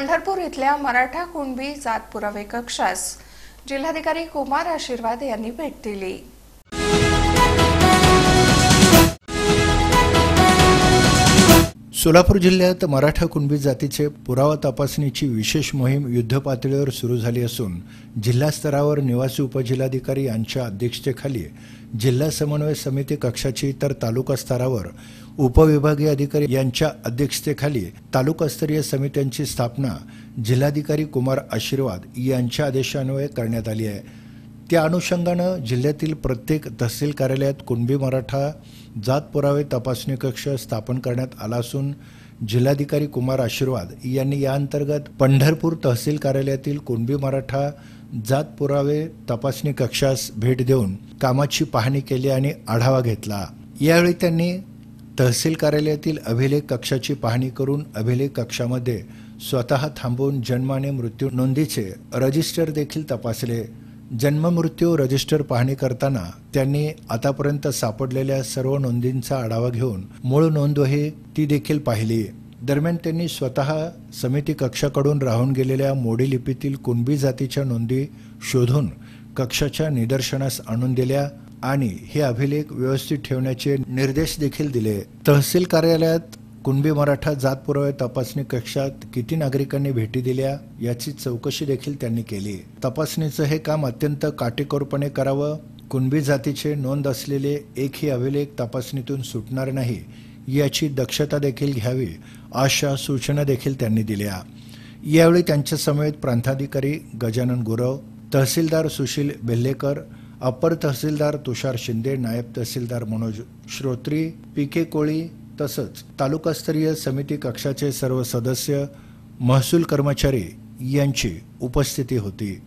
पंढरपूर इथल्या मराठा कुणबी जात पुरावे कक्षास जिल्हाधिकारी कुमार आशीर्वाद यांनी भेट दिली सोलापूर जिल्ह्यात मराठा कुणबी जातीचे पुरावा तपासणीची विशेष मोहीम युद्धपातळीवर सुरू झाली असून जिल्हा स्तरावर निवासी उपजिल्हाधिकारी यांच्या अध्यक्षतेखाली जिल्हा समन्वय समिती कक्षाची तर तालुका स्तरावर उपविभागीय अधिकारी यांच्या अध्यक्षतेखाली तालुकास्तरीय समित्यांची स्थापना जिल्हाधिकारी कुमार आशीर्वाद यांच्या आदेशान्वये करण्यात आली आहे त्या अनुषंगानं जिल्ह्यातील प्रत्येक तहसील कार्यालयात कुणबी मराठा जात पुरावे तपासणी कक्ष स्थापन करण्यात आला असून जिल्हाधिकारी कुमार आशीर्वाद यांनी अंतर्गत पंढरपूर तहसील कार्यालयातील कुणबी मराठा जात पुरावे तपासणी कक्षास भेट देऊन कामाची पाहणी केली आणि आढावा घेतला यावेळी त्यांनी तहसील कार्यालयातील अभिलेख कक्षाची पाहणी करून अभिलेख कक्षामध्ये स्वतः थांबून जन्माने मृत्यू नोंदीचे रजिस्टर देखील तपासले जन्ममृत्यू रजिस्टर पाहणी करताना त्यांनी आतापर्यंत सापडलेल्या सर्व नोंदींचा आढावा घेऊन मूळ नोंद ती देखील पाहिली दरम्यान त्यांनी स्वतः समिती कक्षाकडून राहून गेलेल्या मोडी लिपीतील कुणबी जातीच्या नोंदी शोधून कक्षाच्या निदर्शनास आणून दिल्या आणि हे अभिलेख व्यवस्थित ठेवण्याचे निर्देश देखील दिले तहसील कार्यालयात कुणबी मराठा जात पुरावे तपासणी कक्षात किती नागरिकांनी भेटी दिल्या याची चौकशी देखील त्यांनी केली तपासणीचं हे काम अत्यंत काटेकोरपणे करावं कुणबी जातीचे नोंद असलेले एकही अभिलेख तपासणीतून सुटणार नाही याची दक्षता देखील घ्यावी अशा सूचना देखील त्यांनी दिल्या यावेळी त्यांच्या त्यांच्यासमवेत प्रांताधिकारी गजानन गुरव तहसीलदार सुशील बेल्लेकर अपर तहसीलदार तुषार शिंदे नायब तहसीलदार मनोज श्रोत्री पी के कोळी तसंच तालुकास्तरीय समिती कक्षाचे सर्व सदस्य महसूल कर्मचारी यांची उपस्थिती होती